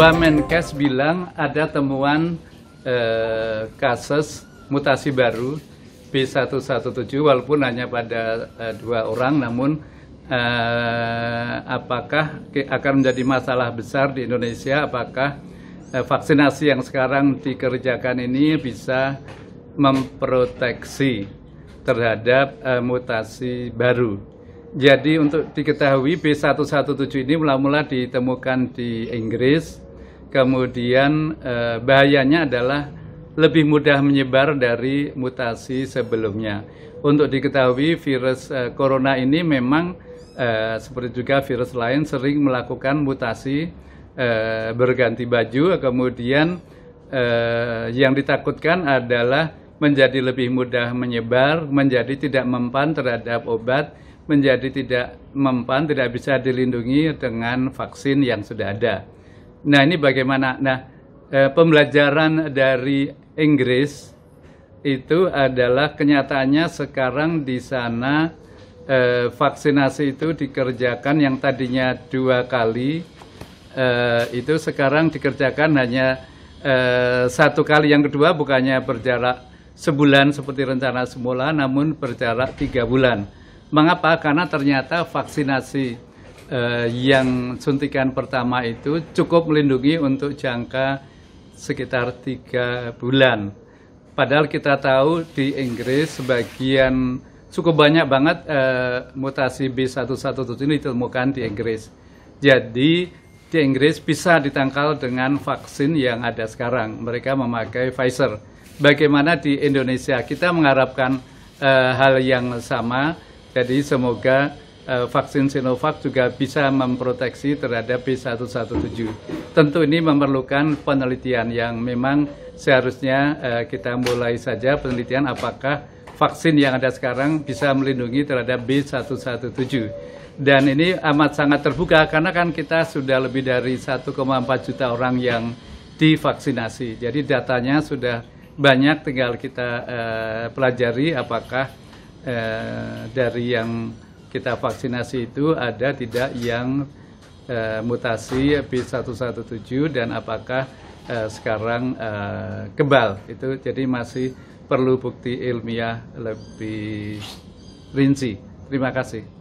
Bamenkes bilang ada temuan eh, kasus mutasi baru B117 walaupun hanya pada eh, dua orang namun eh, apakah akan menjadi masalah besar di Indonesia apakah eh, vaksinasi yang sekarang dikerjakan ini bisa memproteksi terhadap eh, mutasi baru. Jadi untuk diketahui B117 ini mula-mula ditemukan di Inggris, Kemudian eh, bahayanya adalah lebih mudah menyebar dari mutasi sebelumnya. Untuk diketahui virus eh, corona ini memang eh, seperti juga virus lain sering melakukan mutasi eh, berganti baju kemudian eh, yang ditakutkan adalah menjadi lebih mudah menyebar, menjadi tidak mempan terhadap obat, menjadi tidak mempan, tidak bisa dilindungi dengan vaksin yang sudah ada. Nah ini bagaimana? Nah eh, pembelajaran dari Inggris itu adalah kenyataannya sekarang di sana eh, vaksinasi itu dikerjakan yang tadinya dua kali eh, itu sekarang dikerjakan hanya eh, satu kali. Yang kedua bukannya berjarak sebulan seperti rencana semula, namun berjarak tiga bulan. Mengapa? Karena ternyata vaksinasi eh, yang suntikan pertama itu cukup melindungi untuk jangka sekitar tiga bulan. Padahal kita tahu di Inggris sebagian cukup banyak banget eh, mutasi B117 ini ditemukan di Inggris. Jadi di Inggris bisa ditangkal dengan vaksin yang ada sekarang. Mereka memakai Pfizer. Bagaimana di Indonesia? Kita mengharapkan eh, hal yang sama. Jadi semoga Eh, vaksin Sinovac juga bisa memproteksi terhadap B117. Tentu ini memerlukan penelitian yang memang seharusnya eh, kita mulai saja penelitian apakah vaksin yang ada sekarang bisa melindungi terhadap B117. Dan ini amat sangat terbuka karena kan kita sudah lebih dari 1,4 juta orang yang divaksinasi. Jadi datanya sudah banyak tinggal kita uh, pelajari apakah uh, dari yang kita vaksinasi itu ada tidak yang uh, mutasi B117 dan apakah uh, sekarang uh, kebal itu jadi masih perlu bukti ilmiah lebih rinci. Terima kasih.